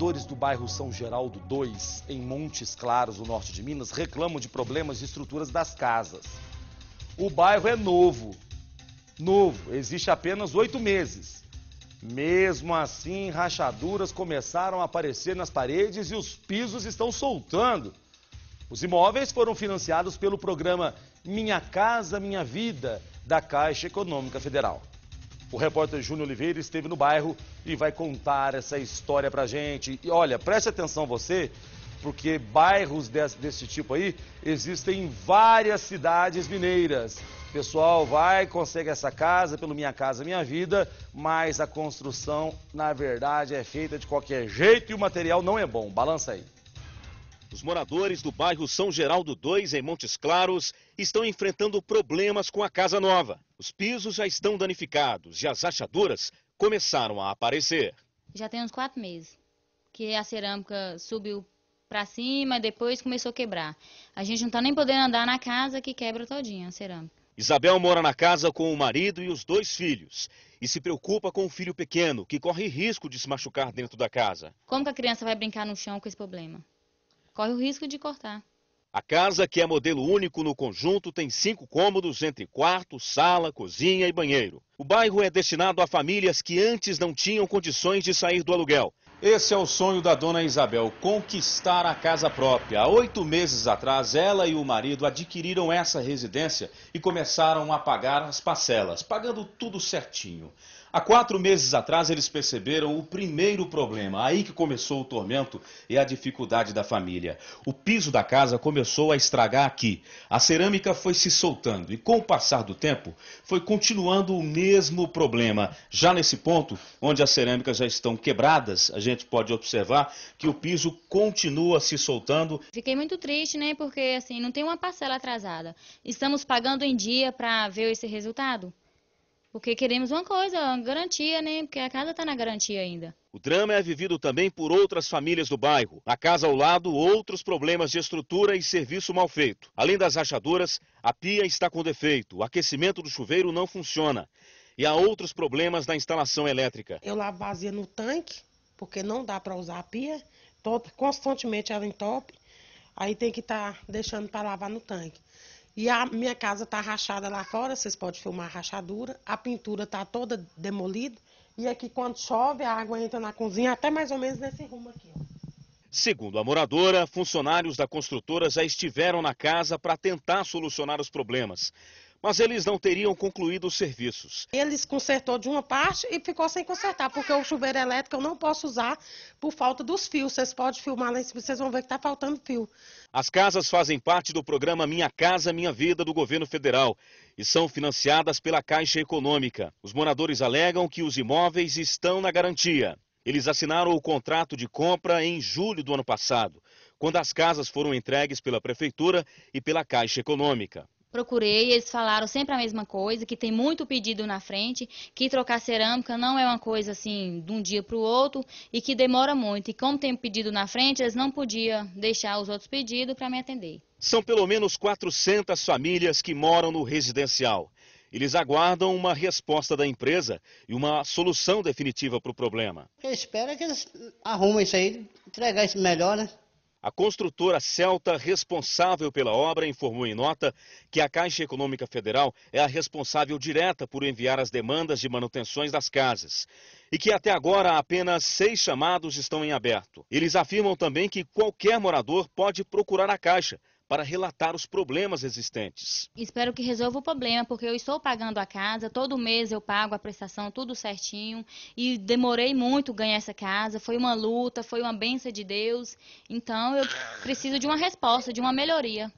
Moradores do bairro São Geraldo 2, em Montes Claros, no norte de Minas, reclamam de problemas de estruturas das casas. O bairro é novo. Novo, existe apenas oito meses. Mesmo assim, rachaduras começaram a aparecer nas paredes e os pisos estão soltando. Os imóveis foram financiados pelo programa Minha Casa Minha Vida, da Caixa Econômica Federal. O repórter Júnior Oliveira esteve no bairro e vai contar essa história pra gente. E olha, preste atenção você, porque bairros desse, desse tipo aí existem em várias cidades mineiras. Pessoal, vai, consegue essa casa pelo Minha Casa Minha Vida, mas a construção, na verdade, é feita de qualquer jeito e o material não é bom. Balança aí. Os moradores do bairro São Geraldo 2, em Montes Claros, estão enfrentando problemas com a casa nova. Os pisos já estão danificados e as rachaduras começaram a aparecer. Já tem uns quatro meses que a cerâmica subiu para cima e depois começou a quebrar. A gente não está nem podendo andar na casa que quebra todinha a cerâmica. Isabel mora na casa com o marido e os dois filhos e se preocupa com o filho pequeno, que corre risco de se machucar dentro da casa. Como que a criança vai brincar no chão com esse problema? corre o risco de cortar. A casa, que é modelo único no conjunto, tem cinco cômodos entre quarto, sala, cozinha e banheiro. O bairro é destinado a famílias que antes não tinham condições de sair do aluguel. Esse é o sonho da dona Isabel, conquistar a casa própria. Há oito meses atrás, ela e o marido adquiriram essa residência e começaram a pagar as parcelas, pagando tudo certinho. Há quatro meses atrás, eles perceberam o primeiro problema. Aí que começou o tormento e a dificuldade da família. O piso da casa começou a estragar aqui. A cerâmica foi se soltando e, com o passar do tempo, foi continuando o mesmo problema. Já nesse ponto, onde as cerâmicas já estão quebradas, a gente pode observar que o piso continua se soltando. Fiquei muito triste, né? Porque assim, não tem uma parcela atrasada. Estamos pagando em dia para ver esse resultado? Porque queremos uma coisa, uma garantia, né? Porque a casa está na garantia ainda. O drama é vivido também por outras famílias do bairro. A casa ao lado, outros problemas de estrutura e serviço mal feito. Além das rachaduras, a pia está com defeito, o aquecimento do chuveiro não funciona. E há outros problemas na instalação elétrica. Eu lavo vazia no tanque, porque não dá para usar a pia. constantemente ela entope. Aí tem que estar tá deixando para lavar no tanque. E a minha casa está rachada lá fora, vocês podem filmar a rachadura. A pintura está toda demolida. E aqui, quando chove, a água entra na cozinha até mais ou menos nesse rumo aqui. Ó. Segundo a moradora, funcionários da construtora já estiveram na casa para tentar solucionar os problemas mas eles não teriam concluído os serviços. Eles consertou de uma parte e ficou sem consertar, porque o chuveiro elétrico eu não posso usar por falta dos fios. Vocês podem filmar lá em vocês vão ver que está faltando fio. As casas fazem parte do programa Minha Casa Minha Vida do governo federal e são financiadas pela Caixa Econômica. Os moradores alegam que os imóveis estão na garantia. Eles assinaram o contrato de compra em julho do ano passado, quando as casas foram entregues pela Prefeitura e pela Caixa Econômica. Procurei, eles falaram sempre a mesma coisa, que tem muito pedido na frente, que trocar cerâmica não é uma coisa assim de um dia para o outro e que demora muito. E como tem pedido na frente, eles não podiam deixar os outros pedidos para me atender. São pelo menos 400 famílias que moram no residencial. Eles aguardam uma resposta da empresa e uma solução definitiva para o problema. Eu espero é que eles arrumem isso aí, entregar isso melhor, né? A construtora Celta, responsável pela obra, informou em nota que a Caixa Econômica Federal é a responsável direta por enviar as demandas de manutenções das casas e que até agora apenas seis chamados estão em aberto. Eles afirmam também que qualquer morador pode procurar a Caixa para relatar os problemas existentes. Espero que resolva o problema, porque eu estou pagando a casa, todo mês eu pago a prestação, tudo certinho, e demorei muito ganhar essa casa, foi uma luta, foi uma benção de Deus, então eu preciso de uma resposta, de uma melhoria.